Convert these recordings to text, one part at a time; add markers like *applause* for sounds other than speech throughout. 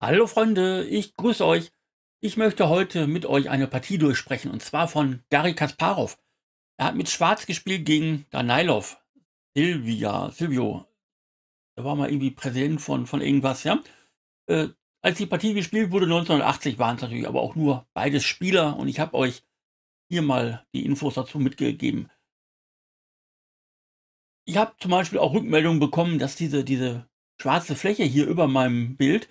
Hallo Freunde, ich grüße euch. Ich möchte heute mit euch eine Partie durchsprechen und zwar von Gary Kasparov. Er hat mit Schwarz gespielt gegen Danilov, Silvia, Silvio. Er war mal irgendwie Präsident von, von irgendwas, ja. Äh, als die Partie gespielt wurde, 1980, waren es natürlich aber auch nur beides Spieler und ich habe euch hier mal die Infos dazu mitgegeben. Ich habe zum Beispiel auch Rückmeldungen bekommen, dass diese, diese schwarze Fläche hier über meinem Bild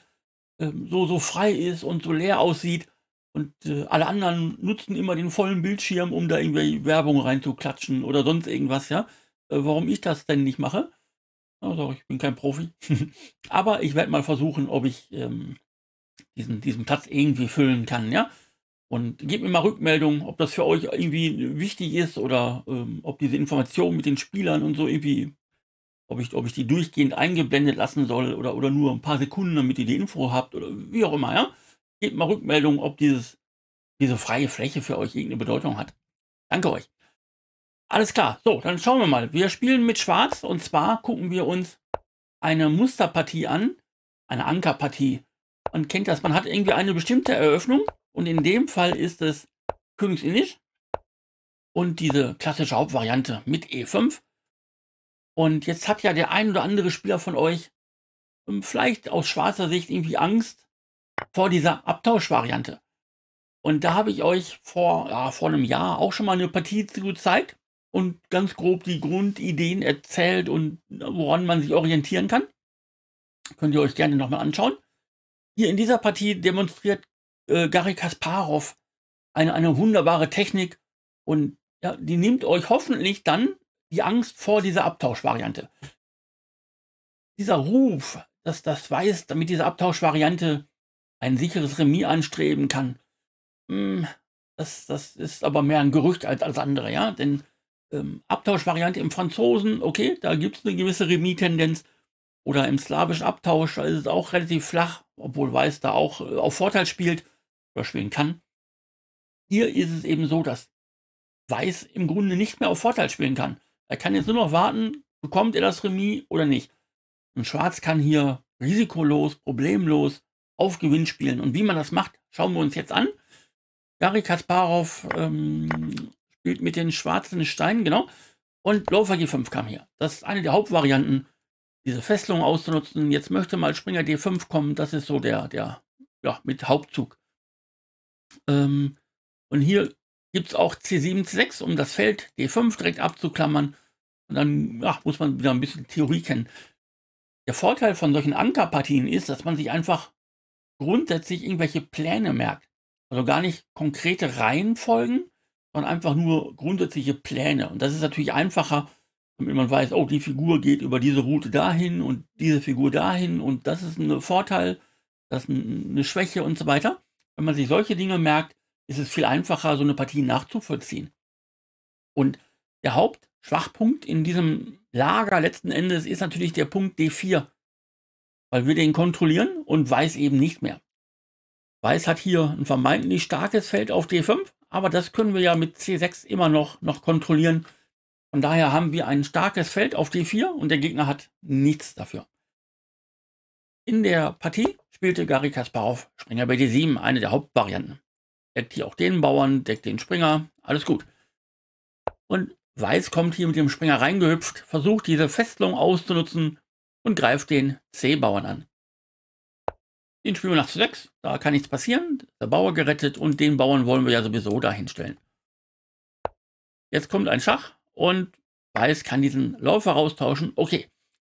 ähm, so, so frei ist und so leer aussieht. Und äh, alle anderen nutzen immer den vollen Bildschirm, um da irgendwie Werbung reinzuklatschen oder sonst irgendwas, ja. Äh, warum ich das denn nicht mache? Also, ich bin kein Profi. *laughs* Aber ich werde mal versuchen, ob ich ähm, diesen, diesen Platz irgendwie füllen kann, ja. Und gebt mir mal Rückmeldung, ob das für euch irgendwie wichtig ist oder ähm, ob diese Information mit den Spielern und so irgendwie ob ich, ob ich die durchgehend eingeblendet lassen soll oder, oder nur ein paar Sekunden, damit ihr die Info habt oder wie auch immer, ja. Gebt mal Rückmeldung, ob dieses, diese freie Fläche für euch irgendeine Bedeutung hat. Danke euch. Alles klar, so, dann schauen wir mal. Wir spielen mit Schwarz und zwar gucken wir uns eine Musterpartie an, eine Ankerpartie. Man kennt das, man hat irgendwie eine bestimmte Eröffnung und in dem Fall ist es Königsinnisch und diese klassische Hauptvariante mit E5. Und jetzt hat ja der ein oder andere Spieler von euch ähm, vielleicht aus schwarzer Sicht irgendwie Angst vor dieser Abtauschvariante. Und da habe ich euch vor, ja, vor einem Jahr auch schon mal eine Partie zu gezeigt und ganz grob die Grundideen erzählt und äh, woran man sich orientieren kann. Könnt ihr euch gerne nochmal anschauen. Hier in dieser Partie demonstriert äh, Gary Kasparov eine, eine wunderbare Technik und ja, die nimmt euch hoffentlich dann die Angst vor dieser Abtauschvariante. Dieser Ruf, dass das Weiß damit diese Abtauschvariante ein sicheres Remis anstreben kann, hm, das, das ist aber mehr ein Gerücht als als andere, ja. Denn ähm, Abtauschvariante im Franzosen, okay, da gibt es eine gewisse Remis-Tendenz. Oder im slawischen Abtausch, da ist es auch relativ flach, obwohl Weiß da auch äh, auf Vorteil spielt oder spielen kann. Hier ist es eben so, dass Weiß im Grunde nicht mehr auf Vorteil spielen kann. Er kann jetzt nur noch warten, bekommt er das Remis oder nicht. Und Schwarz kann hier risikolos, problemlos auf Gewinn spielen. Und wie man das macht, schauen wir uns jetzt an. Gary Kasparov ähm, spielt mit den schwarzen Steinen, genau. Und Läufer G5 kam hier. Das ist eine der Hauptvarianten, diese Fesselung auszunutzen. Jetzt möchte mal Springer D5 kommen. Das ist so der, der, ja, mit Hauptzug. Ähm, und hier gibt es auch C7, C6, um das Feld D5 direkt abzuklammern. Und dann ja, muss man wieder ein bisschen Theorie kennen. Der Vorteil von solchen Ankerpartien ist, dass man sich einfach grundsätzlich irgendwelche Pläne merkt. Also gar nicht konkrete Reihenfolgen, sondern einfach nur grundsätzliche Pläne. Und das ist natürlich einfacher, damit man weiß, oh, die Figur geht über diese Route dahin und diese Figur dahin und das ist ein Vorteil, das ist eine Schwäche und so weiter. Wenn man sich solche Dinge merkt, ist es viel einfacher, so eine Partie nachzuvollziehen. Und der Hauptschwachpunkt in diesem Lager letzten Endes ist natürlich der Punkt D4, weil wir den kontrollieren und Weiß eben nicht mehr. Weiß hat hier ein vermeintlich starkes Feld auf D5, aber das können wir ja mit C6 immer noch, noch kontrollieren. Von daher haben wir ein starkes Feld auf D4 und der Gegner hat nichts dafür. In der Partie spielte Gary Kasparov Springer bei D7, eine der Hauptvarianten. Deckt hier auch den Bauern, deckt den Springer, alles gut. Und Weiß kommt hier mit dem Springer reingehüpft, versucht diese Festlung auszunutzen und greift den C-Bauern an. Den spielen wir nach zu 6, da kann nichts passieren. Der Bauer gerettet und den Bauern wollen wir ja sowieso dahin stellen. Jetzt kommt ein Schach und Weiß kann diesen Läufer raustauschen. Okay,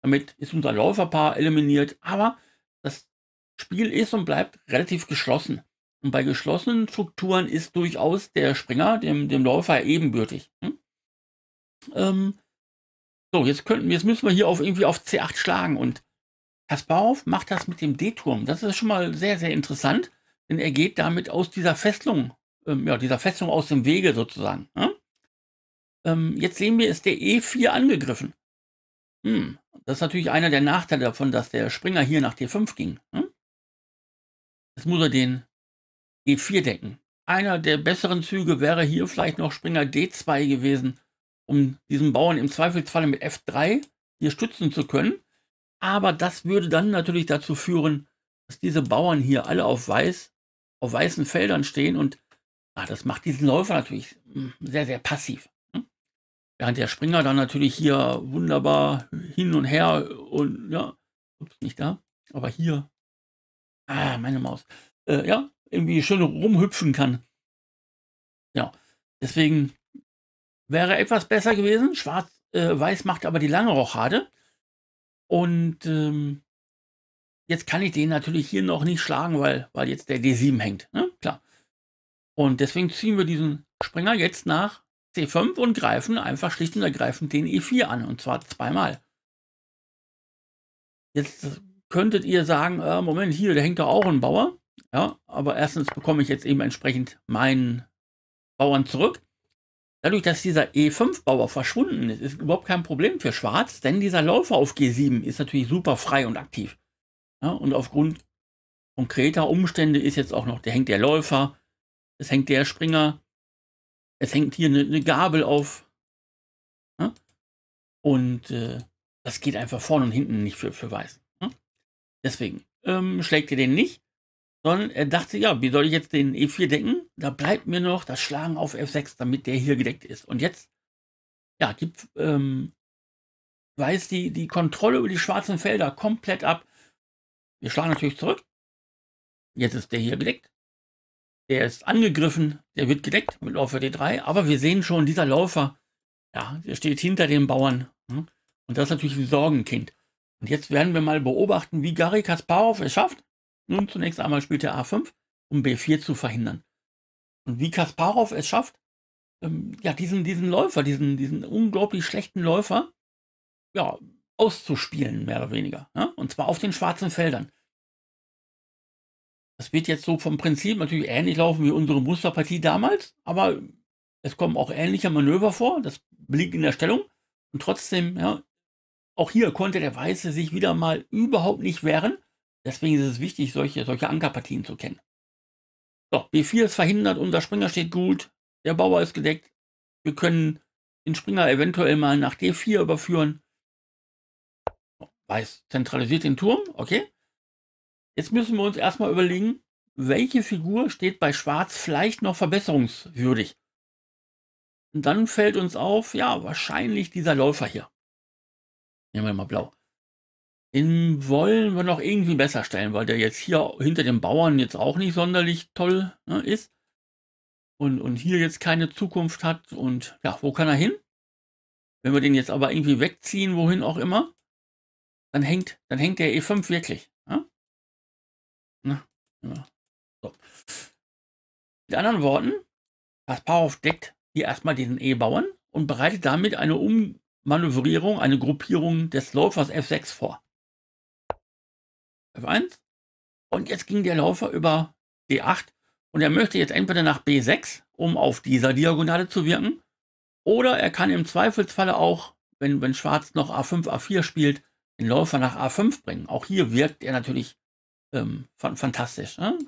damit ist unser Läuferpaar eliminiert, aber das Spiel ist und bleibt relativ geschlossen. Und bei geschlossenen Strukturen ist durchaus der Springer dem, dem Läufer ebenbürtig. Hm? Ähm, so, jetzt könnten jetzt müssen wir hier auf irgendwie auf C8 schlagen und Kasparov macht das mit dem D-Turm. Das ist schon mal sehr, sehr interessant, denn er geht damit aus dieser Festung, ähm, ja, dieser Festung aus dem Wege sozusagen. Hm? Ähm, jetzt sehen wir, ist der E4 angegriffen. Hm. Das ist natürlich einer der Nachteile davon, dass der Springer hier nach D5 ging. Ne? Jetzt muss er den G4 e decken. Einer der besseren Züge wäre hier vielleicht noch Springer D2 gewesen, um diesen Bauern im Zweifelsfalle mit F3 hier stützen zu können. Aber das würde dann natürlich dazu führen, dass diese Bauern hier alle auf weiß, auf weißen Feldern stehen und ah, das macht diesen Läufer natürlich hm, sehr, sehr passiv. Ne? Während der Springer dann natürlich hier wunderbar hin und her und ja, ups, nicht da, aber hier, ah, meine Maus, äh, ja, irgendwie schön rumhüpfen kann. Ja, deswegen wäre etwas besser gewesen. Schwarz-Weiß äh, macht aber die lange Rochade. Und ähm, jetzt kann ich den natürlich hier noch nicht schlagen, weil, weil jetzt der D7 hängt. Ne? Klar. Und deswegen ziehen wir diesen Springer jetzt nach C5 und greifen einfach schlicht und ergreifend den E4 an. Und zwar zweimal. Jetzt könntet ihr sagen, äh, Moment, hier, der hängt doch auch ein Bauer. Ja, aber erstens bekomme ich jetzt eben entsprechend meinen Bauern zurück. Dadurch, dass dieser E5-Bauer verschwunden ist, ist überhaupt kein Problem für Schwarz, denn dieser Läufer auf G7 ist natürlich super frei und aktiv. Ja, und aufgrund konkreter Umstände ist jetzt auch noch, der hängt der Läufer, es hängt der Springer, es hängt hier eine, eine Gabel auf. Ja, und äh, das geht einfach vorne und hinten nicht für, für Weiß. Ja, deswegen ähm, schlägt ihr den nicht. Sondern er dachte, ja, wie soll ich jetzt den E4 decken? Da bleibt mir noch das Schlagen auf F6, damit der hier gedeckt ist. Und jetzt, ja, gibt, ähm, weiß die, die Kontrolle über die schwarzen Felder komplett ab. Wir schlagen natürlich zurück. Jetzt ist der hier gedeckt. Der ist angegriffen, der wird gedeckt mit Läufer D3, aber wir sehen schon, dieser Läufer, ja, der steht hinter den Bauern. Ne? Und das ist natürlich ein Sorgenkind. Und jetzt werden wir mal beobachten, wie Gary Kasparov es schafft, nun zunächst einmal spielt er A5, um B4 zu verhindern. Und wie Kasparov es schafft, ähm, ja, diesen, diesen Läufer, diesen, diesen unglaublich schlechten Läufer, ja, auszuspielen, mehr oder weniger. Ja? Ne? Und zwar auf den schwarzen Feldern. Das wird jetzt so vom Prinzip natürlich ähnlich laufen wie unsere Musterpartie damals, aber es kommen auch ähnliche Manöver vor, das liegt in der Stellung. Und trotzdem, ja, auch hier konnte der Weiße sich wieder mal überhaupt nicht wehren Deswegen ist es wichtig, solche, solche Ankerpartien zu kennen. So, B4 ist verhindert, unser Springer steht gut, der Bauer ist gedeckt. Wir können den Springer eventuell mal nach D4 überführen. Weiß zentralisiert den Turm, okay. Jetzt müssen wir uns erstmal überlegen, welche Figur steht bei Schwarz vielleicht noch verbesserungswürdig. Und dann fällt uns auf, ja, wahrscheinlich dieser Läufer hier. Nehmen wir mal blau. Den wollen wir noch irgendwie besser stellen, weil der jetzt hier hinter den Bauern jetzt auch nicht sonderlich toll ne, ist. Und, und hier jetzt keine Zukunft hat. Und ja, wo kann er hin? Wenn wir den jetzt aber irgendwie wegziehen, wohin auch immer, dann hängt, dann hängt der E5 wirklich. Ja? Na, ja. So. Mit anderen Worten, das Kasparov deckt hier erstmal diesen E-Bauern und bereitet damit eine Ummanövrierung, eine Gruppierung des Läufers F6 vor. F1. Und jetzt ging der Läufer über D8 und er möchte jetzt entweder nach B6, um auf dieser Diagonale zu wirken, oder er kann im Zweifelsfalle auch, wenn, wenn Schwarz noch A5, A4 spielt, den Läufer nach A5 bringen. Auch hier wirkt er natürlich ähm, fantastisch. Ne?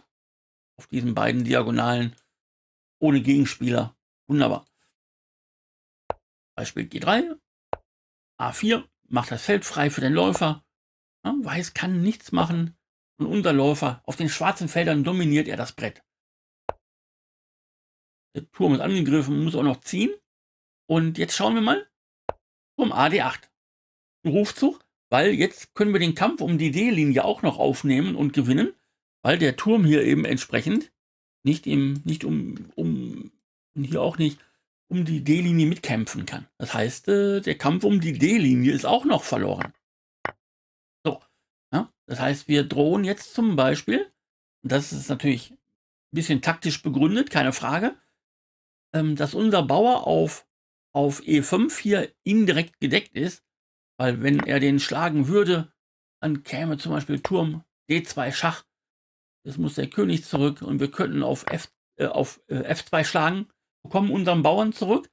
Auf diesen beiden Diagonalen ohne Gegenspieler. Wunderbar. Beispiel G3, A4, macht das Feld frei für den Läufer. Ne? Weiß kann nichts machen und Unterläufer. Auf den schwarzen Feldern dominiert er das Brett. Der Turm ist angegriffen, muss auch noch ziehen. Und jetzt schauen wir mal. Turm AD8. Ein Rufzug, weil jetzt können wir den Kampf um die D-Linie auch noch aufnehmen und gewinnen, weil der Turm hier eben entsprechend nicht, im, nicht um, um, hier auch nicht, um die D-Linie mitkämpfen kann. Das heißt, äh, der Kampf um die D-Linie ist auch noch verloren. Das heißt, wir drohen jetzt zum Beispiel, das ist natürlich ein bisschen taktisch begründet, keine Frage, ähm, dass unser Bauer auf, auf E5 hier indirekt gedeckt ist, weil wenn er den schlagen würde, dann käme zum Beispiel Turm D2 Schach. Jetzt muss der König zurück und wir könnten auf, F, äh, auf äh, F2 schlagen, bekommen unseren Bauern zurück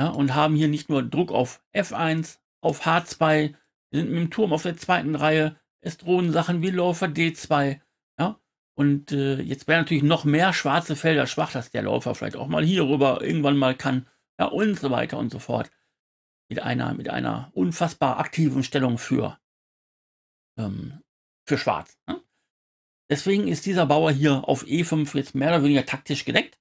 ja, und haben hier nicht nur Druck auf F1, auf H2, sind mit dem Turm auf der zweiten Reihe, es drohen Sachen wie Läufer D2. Ja? Und äh, jetzt wäre natürlich noch mehr schwarze Felder schwach, dass der Läufer vielleicht auch mal hier rüber irgendwann mal kann. Ja, und so weiter und so fort. Mit einer, mit einer unfassbar aktiven Stellung für, ähm, für Schwarz. Ne? Deswegen ist dieser Bauer hier auf E5 jetzt mehr oder weniger taktisch gedeckt.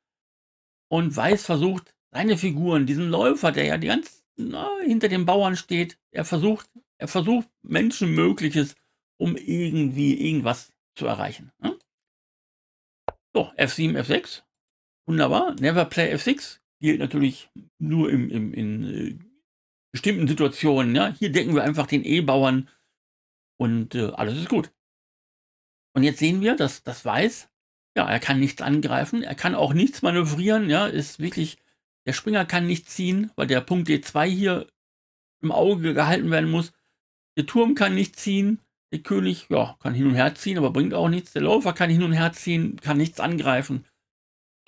Und Weiß versucht, seine Figuren, diesen Läufer, der ja die ganze na, hinter den Bauern steht, er versucht, er versucht, Menschenmögliches um irgendwie irgendwas zu erreichen. Ne? So, F7, F6. Wunderbar. Never play F6 gilt natürlich nur im, im, in äh, bestimmten Situationen. Ja? Hier decken wir einfach den E-Bauern und äh, alles ist gut. Und jetzt sehen wir, dass das Weiß, ja, er kann nichts angreifen, er kann auch nichts manövrieren, ja, ist wirklich, der Springer kann nicht ziehen, weil der Punkt D2 hier im Auge gehalten werden muss. Der Turm kann nicht ziehen, der König ja, kann hin und her ziehen, aber bringt auch nichts. Der Läufer kann hin und her ziehen, kann nichts angreifen.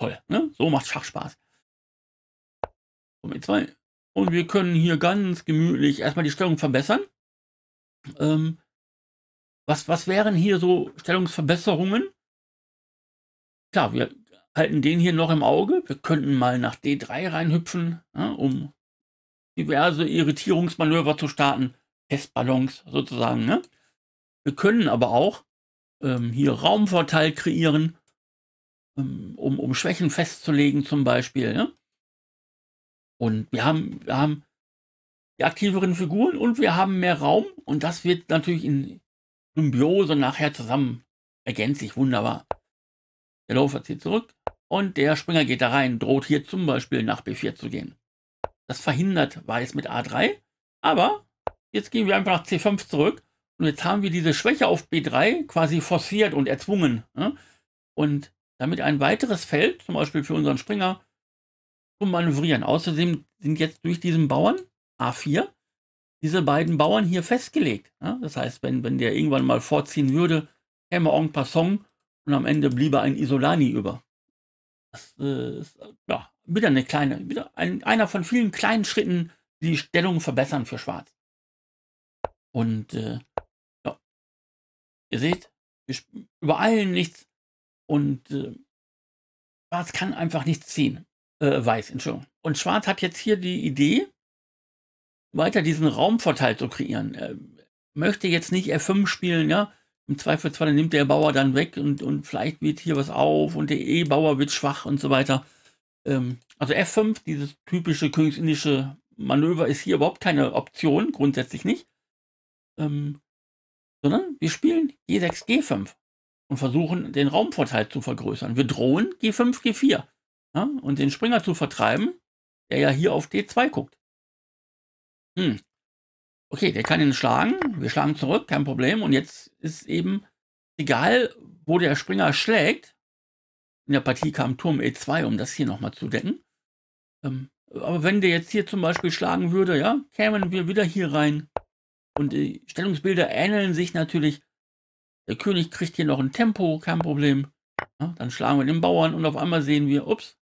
Toll, ne? So macht Schach Spaß. Und wir können hier ganz gemütlich erstmal die Stellung verbessern. Ähm, was, was wären hier so Stellungsverbesserungen? Klar, wir halten den hier noch im Auge. Wir könnten mal nach D3 reinhüpfen, ja, ne, um diverse Irritierungsmanöver zu starten. Testballons sozusagen. Ne? Wir können aber auch ähm, hier Raumvorteil kreieren, ähm, um, um Schwächen festzulegen zum Beispiel. Ne? Und wir haben, wir haben die aktiveren Figuren und wir haben mehr Raum und das wird natürlich in Symbiose nachher zusammen ergänzt sich wunderbar. Der Laufer zieht zurück und der Springer geht da rein, droht hier zum Beispiel nach B4 zu gehen. Das verhindert Weiß mit A3, aber jetzt gehen wir einfach nach C5 zurück und jetzt haben wir diese Schwäche auf B3 quasi forciert und erzwungen. Ne? Und damit ein weiteres Feld, zum Beispiel für unseren Springer, zu manövrieren. Außerdem sind jetzt durch diesen Bauern A4 diese beiden Bauern hier festgelegt. Ne? Das heißt, wenn, wenn der irgendwann mal vorziehen würde, käme en passant und am Ende bliebe ein Isolani über. Das äh, ist äh, ja, wieder eine kleine, wieder ein, einer von vielen kleinen Schritten, die die Stellung verbessern für Schwarz. Und äh, Ihr seht, über allen nichts und äh, Schwarz kann einfach nichts ziehen. Äh, weiß, Entschuldigung. Und Schwarz hat jetzt hier die Idee, weiter diesen Raumvorteil zu kreieren. Er möchte jetzt nicht F5 spielen, ja. Im Zweifelsfall nimmt der Bauer dann weg und, und vielleicht wird hier was auf und der E-Bauer wird schwach und so weiter. Ähm, also F5, dieses typische königsindische Manöver, ist hier überhaupt keine Option, grundsätzlich nicht. Ähm, sondern wir spielen G6, G5 und versuchen, den Raumvorteil zu vergrößern. Wir drohen G5, G4 ja, und den Springer zu vertreiben, der ja hier auf D2 guckt. Hm. Okay, der kann ihn schlagen. Wir schlagen zurück, kein Problem. Und jetzt ist eben egal, wo der Springer schlägt. In der Partie kam Turm E2, um das hier nochmal zu decken. Ähm, aber wenn der jetzt hier zum Beispiel schlagen würde, ja, kämen wir wieder hier rein. Und die Stellungsbilder ähneln sich natürlich. Der König kriegt hier noch ein Tempo, kein Problem. Ja, dann schlagen wir den Bauern und auf einmal sehen wir, ups,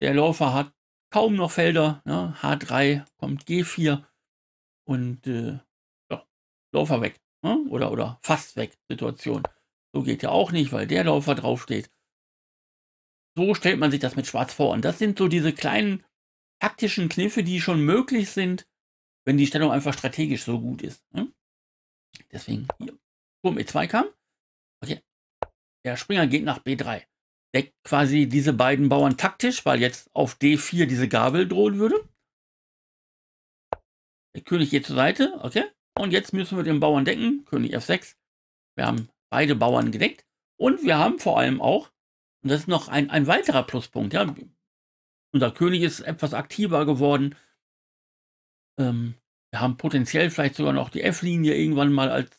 der Läufer hat kaum noch Felder. Ne? H3 kommt G4 und äh, ja, Läufer weg. Ne? Oder, oder fast weg Situation. So geht ja auch nicht, weil der Läufer draufsteht. So stellt man sich das mit Schwarz vor. Und das sind so diese kleinen taktischen Kniffe, die schon möglich sind, wenn die Stellung einfach strategisch so gut ist. Ne? Deswegen hier. Turm E2 kam. Okay. Der Springer geht nach B3. Deckt quasi diese beiden Bauern taktisch, weil jetzt auf D4 diese Gabel drohen würde. Der König geht zur Seite. Okay. Und jetzt müssen wir den Bauern decken. König F6. Wir haben beide Bauern gedeckt. Und wir haben vor allem auch, und das ist noch ein, ein weiterer Pluspunkt, ja, unser König ist etwas aktiver geworden. Ähm, wir haben potenziell vielleicht sogar noch die F-Linie irgendwann mal als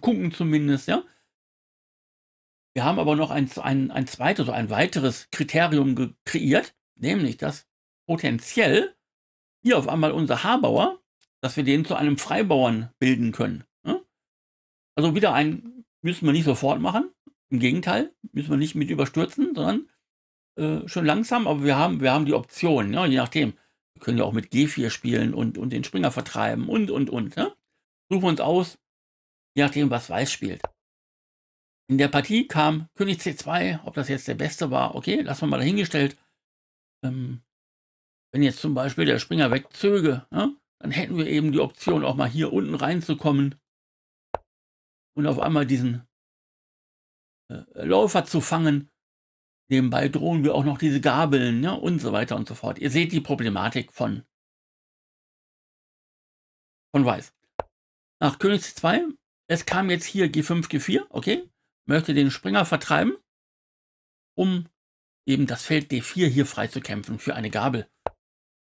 Kunden zumindest, ja. Wir haben aber noch ein, ein, ein zweites, ein weiteres Kriterium kreiert, nämlich dass potenziell hier auf einmal unser Harbauer, dass wir den zu einem Freibauern bilden können. Ja? Ne? Also wieder ein, müssen wir nicht sofort machen, im Gegenteil, müssen wir nicht mit überstürzen, sondern äh, schon langsam, aber wir haben, wir haben die Option, ja, ne? je nachdem können ja auch mit G4 spielen und, und den Springer vertreiben und, und, und. Ne? Suchen wir uns aus, je nachdem, was Weiß spielt. In der Partie kam König C2, ob das jetzt der beste war, okay, lassen wir mal dahingestellt. Ähm, wenn jetzt zum Beispiel der Springer wegzöge, ne, dann hätten wir eben die Option, auch mal hier unten reinzukommen und auf einmal diesen äh, Läufer zu fangen Nebenbei drohen wir auch noch diese Gabeln ja, ne, und so weiter und so fort. Ihr seht die Problematik von, von Weiß. Nach König 2 es kam jetzt hier G5, G4, okay, möchte den Springer vertreiben, um eben das Feld D4 hier freizukämpfen für eine Gabel.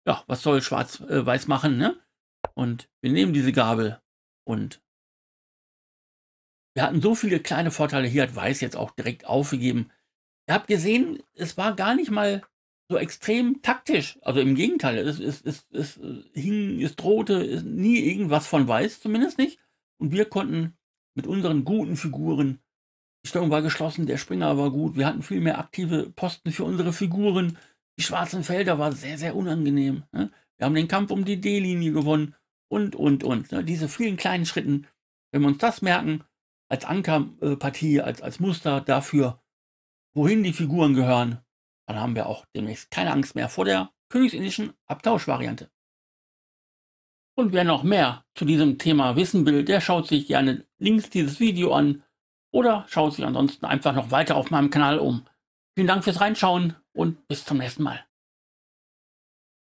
Ja, was soll Schwarz-Weiß äh, machen, ne? Und wir nehmen diese Gabel und wir hatten so viele kleine Vorteile. Hier hat Weiß jetzt auch direkt aufgegeben ihr habt gesehen, es war gar nicht mal so extrem taktisch. Also im Gegenteil, es, es, es, es hing, es drohte es, nie irgendwas von Weiß, zumindest nicht. Und wir konnten mit unseren guten Figuren, die Stellung war geschlossen, der Springer war gut, wir hatten viel mehr aktive Posten für unsere Figuren. Die schwarzen Felder war sehr, sehr unangenehm. Ne? Wir haben den Kampf um die D-Linie gewonnen und, und, und. Ne? Diese vielen kleinen Schritten, wenn wir uns das merken, als Ankerpartie, äh, als, als Muster dafür, wohin die Figuren gehören, dann haben wir auch demnächst keine Angst mehr vor der königsindischen Abtauschvariante. Und wer noch mehr zu diesem Thema wissen will, der schaut sich gerne links dieses Video an oder schaut sich ansonsten einfach noch weiter auf meinem Kanal um. Vielen Dank fürs Reinschauen und bis zum nächsten Mal.